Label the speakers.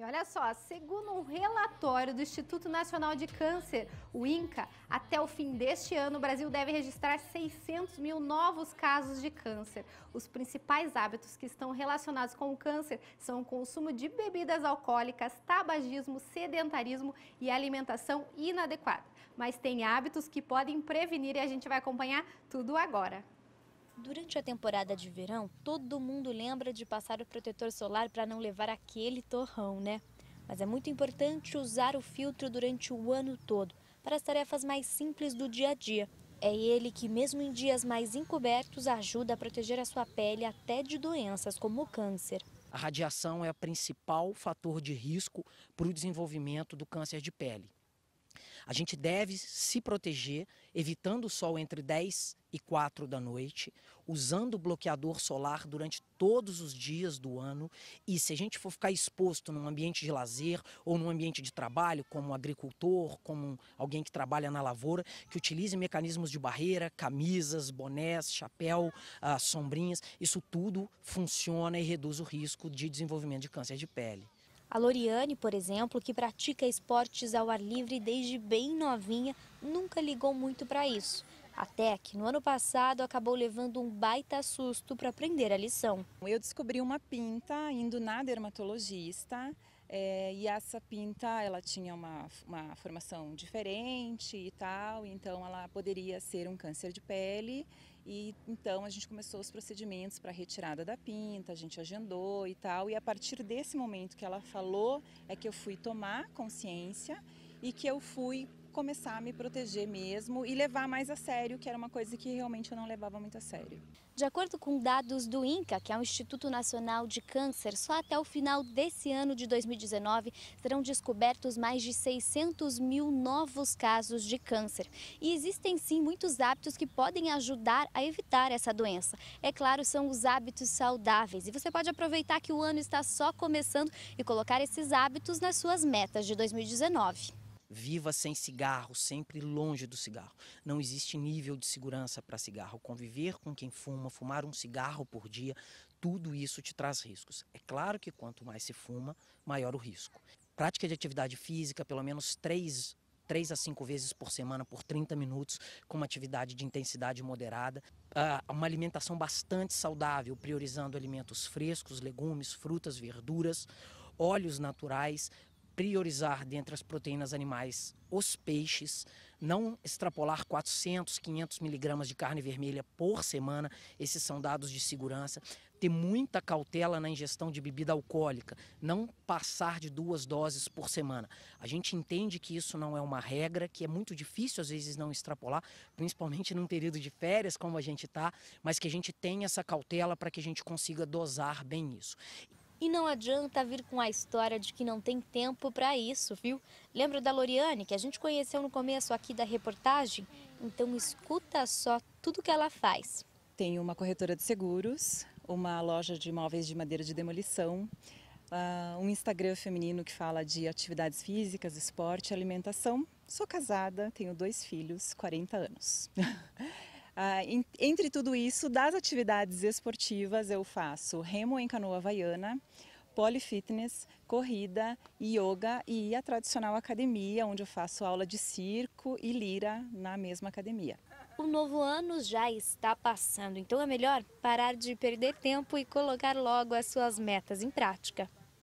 Speaker 1: E olha só, segundo um relatório do Instituto Nacional de Câncer, o INCA, até o fim deste ano, o Brasil deve registrar 600 mil novos casos de câncer. Os principais hábitos que estão relacionados com o câncer são o consumo de bebidas alcoólicas, tabagismo, sedentarismo e alimentação inadequada. Mas tem hábitos que podem prevenir e a gente vai acompanhar tudo agora. Durante a temporada de verão, todo mundo lembra de passar o protetor solar para não levar aquele torrão, né? Mas é muito importante usar o filtro durante o ano todo para as tarefas mais simples do dia a dia. É ele que, mesmo em dias mais encobertos, ajuda a proteger a sua pele até de doenças como o câncer.
Speaker 2: A radiação é o principal fator de risco para o desenvolvimento do câncer de pele. A gente deve se proteger evitando o sol entre 10 e 4 da noite, usando bloqueador solar durante todos os dias do ano. E se a gente for ficar exposto num ambiente de lazer ou num ambiente de trabalho, como um agricultor, como alguém que trabalha na lavoura, que utilize mecanismos de barreira, camisas, bonés, chapéu, ah, sombrinhas, isso tudo funciona e reduz o risco de desenvolvimento de câncer de pele.
Speaker 1: A Loriane, por exemplo, que pratica esportes ao ar livre desde bem novinha, nunca ligou muito para isso. Até que no ano passado acabou levando um baita
Speaker 3: susto para aprender a lição. Eu descobri uma pinta indo na dermatologista é, e essa pinta, ela tinha uma, uma formação diferente e tal, então ela poderia ser um câncer de pele. E então a gente começou os procedimentos para retirada da pinta, a gente agendou e tal. E a partir desse momento que ela falou, é que eu fui tomar consciência e que eu fui começar a me proteger mesmo e levar mais a sério, que era uma coisa que realmente eu não levava muito a sério. De
Speaker 1: acordo com dados do INCA, que é o Instituto Nacional de Câncer, só até o final desse ano de 2019 serão descobertos mais de 600 mil novos casos de câncer. E existem sim muitos hábitos que podem ajudar a evitar essa doença. É claro, são os hábitos saudáveis. E você pode aproveitar que o ano está só começando e colocar esses hábitos nas suas metas de 2019.
Speaker 2: Viva sem cigarro, sempre longe do cigarro. Não existe nível de segurança para cigarro. Conviver com quem fuma, fumar um cigarro por dia, tudo isso te traz riscos. É claro que quanto mais se fuma, maior o risco. Prática de atividade física, pelo menos três 3 a 5 vezes por semana por 30 minutos, com uma atividade de intensidade moderada. Uh, uma alimentação bastante saudável, priorizando alimentos frescos, legumes, frutas, verduras, óleos naturais, priorizar dentre as proteínas animais os peixes, não extrapolar 400, 500 miligramas de carne vermelha por semana, esses são dados de segurança. Ter muita cautela na ingestão de bebida alcoólica, não passar de duas doses por semana. A gente entende que isso não é uma regra, que é muito difícil às vezes não extrapolar, principalmente num período de férias como a gente está, mas que a gente tenha essa cautela para que a gente consiga dosar bem isso.
Speaker 1: E não adianta vir com a história de que não tem tempo para isso, viu? Lembra da Loriane, que a gente conheceu no começo aqui da
Speaker 3: reportagem? Então escuta só tudo que ela faz. Tenho uma corretora de seguros, uma loja de imóveis de madeira de demolição, ah, um Instagram feminino que fala de atividades físicas, esporte, alimentação. Sou casada, tenho dois filhos, 40 anos. Ah, entre tudo isso, das atividades esportivas, eu faço remo em canoa havaiana, polifitness, corrida, yoga e a tradicional academia, onde eu faço aula de circo e lira na mesma academia. O novo ano já está passando, então é melhor
Speaker 1: parar de perder tempo e colocar logo as suas metas em prática.